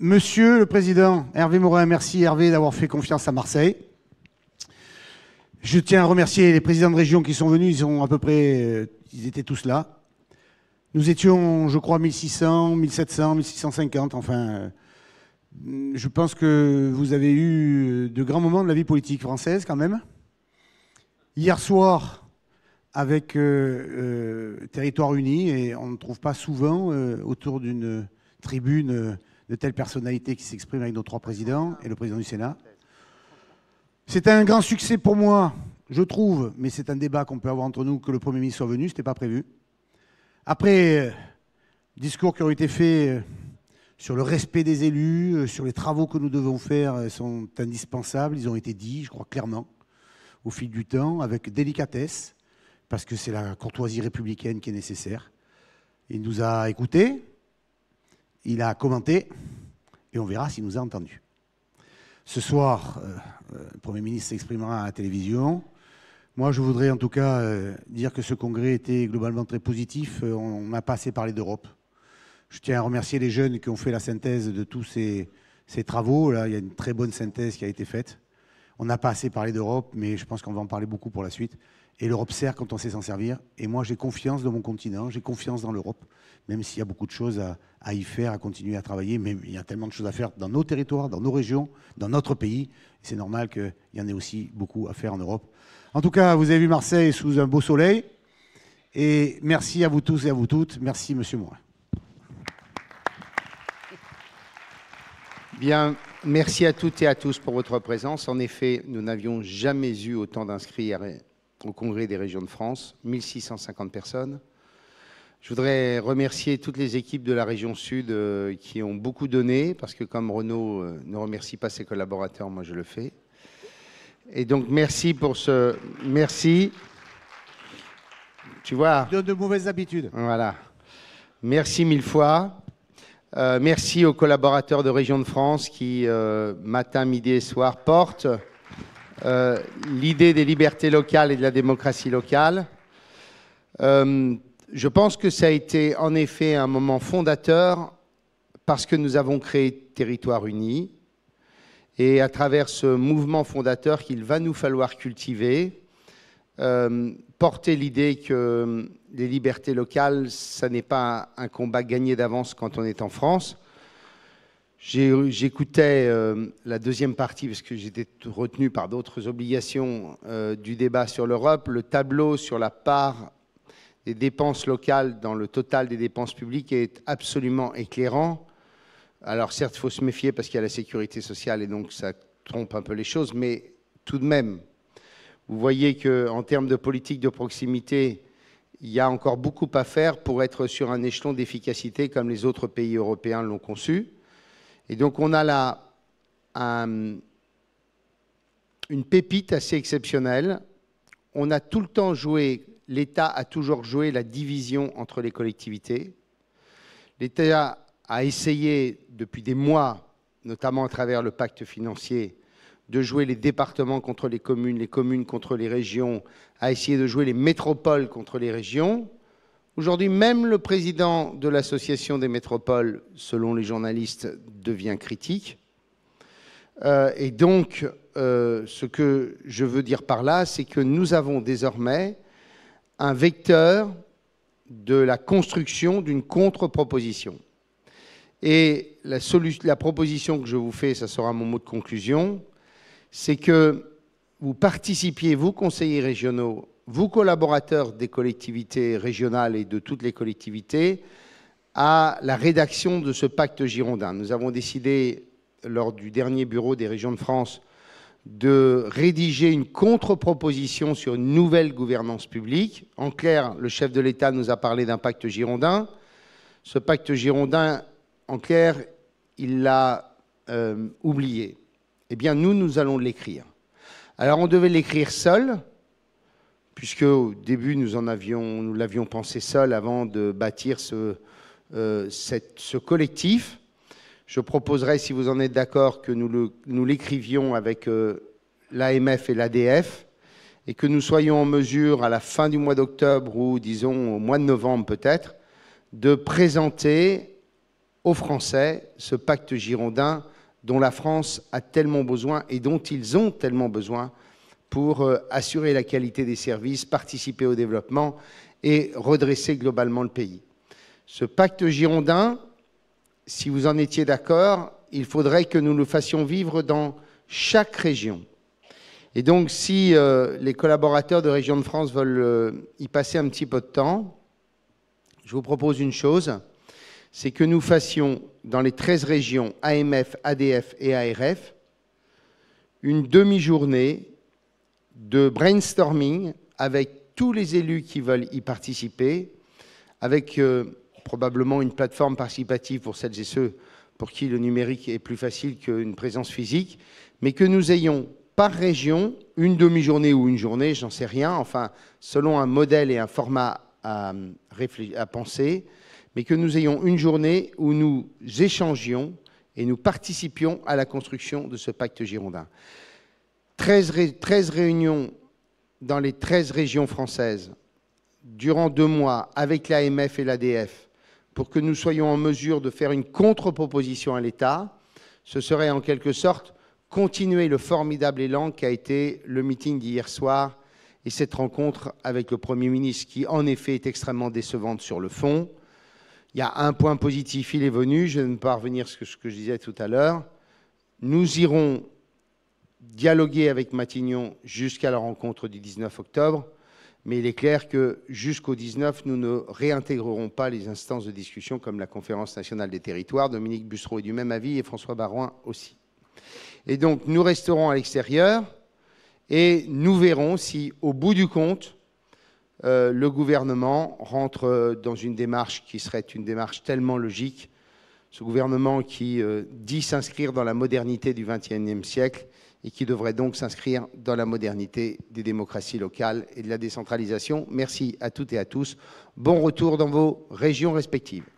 Monsieur le Président, Hervé Morin, merci Hervé d'avoir fait confiance à Marseille. Je tiens à remercier les présidents de région qui sont venus, ils ont à peu près, euh, ils étaient tous là. Nous étions, je crois, 1600, 1700, 1650, enfin, euh, je pense que vous avez eu euh, de grands moments de la vie politique française quand même. Hier soir, avec Territoire et on ne trouve pas souvent autour d'une tribune de telles personnalités qui s'expriment avec nos trois présidents et le président du Sénat. c'est un grand succès pour moi, je trouve, mais c'est un débat qu'on peut avoir entre nous, que le Premier ministre soit venu, ce n'était pas prévu. Après, euh, discours qui ont été faits euh, sur le respect des élus, euh, sur les travaux que nous devons faire sont indispensables, ils ont été dits, je crois clairement, au fil du temps, avec délicatesse, parce que c'est la courtoisie républicaine qui est nécessaire. Il nous a écoutés, il a commenté et on verra s'il nous a entendus. Ce soir, euh, euh, le Premier ministre s'exprimera à la télévision. Moi, je voudrais en tout cas euh, dire que ce congrès était globalement très positif. On a pas assez parlé d'Europe. Je tiens à remercier les jeunes qui ont fait la synthèse de tous ces, ces travaux. Là, il y a une très bonne synthèse qui a été faite. On n'a pas assez parlé d'Europe, mais je pense qu'on va en parler beaucoup pour la suite. Et l'Europe sert quand on sait s'en servir. Et moi, j'ai confiance dans mon continent, j'ai confiance dans l'Europe, même s'il y a beaucoup de choses à, y faire, à continuer à travailler. Mais il y a tellement de choses à faire dans nos territoires, dans nos régions, dans notre pays. C'est normal qu'il y en ait aussi beaucoup à faire en Europe. En tout cas, vous avez vu Marseille sous un beau soleil. Et merci à vous tous et à vous toutes. Merci, monsieur Morin. Bien, merci à toutes et à tous pour votre présence. En effet, nous n'avions jamais eu autant d'inscrits au Congrès des régions de France, 1650 personnes. Je voudrais remercier toutes les équipes de la région Sud euh, qui ont beaucoup donné, parce que comme Renault euh, ne remercie pas ses collaborateurs, moi je le fais. Et donc merci pour ce... Merci. Tu vois... De, de mauvaises habitudes. Voilà. Merci mille fois. Euh, merci aux collaborateurs de Région de France qui, euh, matin, midi et soir, portent euh, l'idée des libertés locales et de la démocratie locale. je pense que ça a été en effet un moment fondateur parce que nous avons créé Territoire unis et à travers ce mouvement fondateur qu'il va nous falloir cultiver, euh, porter l'idée que les hum, libertés locales, ça n'est pas un combat gagné d'avance quand on est en France. J'écoutais hum, la deuxième partie, parce que j'étais retenu par d'autres obligations euh, du débat sur l'Europe, le tableau sur la part des dépenses locales dans le total des dépenses publiques est absolument éclairant. Alors certes, il faut se méfier parce qu'il y a la sécurité sociale et donc ça trompe un peu les choses, mais tout de même, vous voyez qu'en termes de politique de proximité, il y a encore beaucoup à faire pour être sur un échelon d'efficacité comme les autres pays européens l'ont conçu. Et donc on a là une pépite assez exceptionnelle. On a tout le temps joué, l'État a toujours joué la division entre les collectivités. L'État a essayé depuis des mois, notamment à travers le pacte financier, de jouer les départements contre les communes, les communes contre les régions, à essayer de jouer les métropoles contre les régions. Aujourd'hui, même le président de l'association des métropoles, selon les journalistes, devient critique. Euh, et donc, euh, ce que je veux dire par là, c'est que nous avons désormais un vecteur de la construction d'une contre-proposition. Et la, la, proposition que je vous fais, ça sera mon mot de conclusion, c'est que vous participiez, vous conseillers régionaux, vous collaborateurs des collectivités régionales et de toutes les collectivités, à la rédaction de ce pacte girondin. Nous avons décidé, lors du dernier bureau des régions de France, de rédiger une contre-proposition sur une nouvelle gouvernance publique. En clair, le chef de l'État nous a parlé d'un pacte girondin. Ce pacte girondin, en clair, il l'a euh, oublié. Eh bien, nous, nous allons l'écrire. Alors, on devait l'écrire seul, puisque au début, nous l'avions pensé seul avant de bâtir euh, ce, collectif. Je proposerai, si vous en êtes d'accord, que nous l'écrivions avec euh, l'AMF et l'ADF et que nous soyons en mesure, à la fin du mois d'octobre ou, disons, au mois de novembre peut-être, de présenter aux Français ce pacte girondin dont la France a tellement besoin et dont ils ont tellement besoin pour euh, assurer la qualité des services, participer au développement et redresser globalement le pays. Ce pacte girondin, si vous en étiez d'accord, il faudrait que nous le fassions vivre dans chaque région. Et donc, si euh, les collaborateurs de Région de France veulent euh, y passer un petit peu de temps, je vous propose une chose, c'est que nous fassions dans les 13 régions AMF, ADF et ARF une demi-journée de brainstorming avec tous les élus qui veulent y participer, avec euh, probablement une plateforme participative pour celles et ceux pour qui le numérique est plus facile qu'une présence physique, mais que nous ayons par région une demi-journée ou une journée, j'en sais rien, enfin, selon un modèle et un format à, penser, mais que nous ayons une journée où nous échangions et nous participions à la construction de ce pacte girondin. 13, 13 réunions dans les 13 régions françaises durant deux mois avec l'AMF et l'ADF pour que nous soyons en mesure de faire une contre-proposition à l'État, ce serait en quelque sorte continuer le formidable élan qu'a été le meeting d'hier soir et cette rencontre avec le Premier ministre, qui en effet est extrêmement décevante sur le fond. Il y a un point positif, il est venu, je vais pas revenir sur ce que je disais tout à l'heure. Nous irons dialoguer avec Matignon jusqu'à la rencontre du 19 octobre, mais il est clair que jusqu'au 19, nous ne réintégrerons pas les instances de discussion comme la Conférence nationale des territoires. Dominique Bussereau est du même avis et François Baroin aussi. Et donc, nous resterons à l'extérieur. Et nous verrons si, au bout du compte, euh, le gouvernement rentre dans une démarche qui serait une démarche tellement logique. Ce gouvernement qui euh, dit s'inscrire dans la modernité du XXIe siècle et qui devrait donc s'inscrire dans la modernité des démocraties locales et de la décentralisation. Merci à toutes et à tous. Bon retour dans vos régions respectives.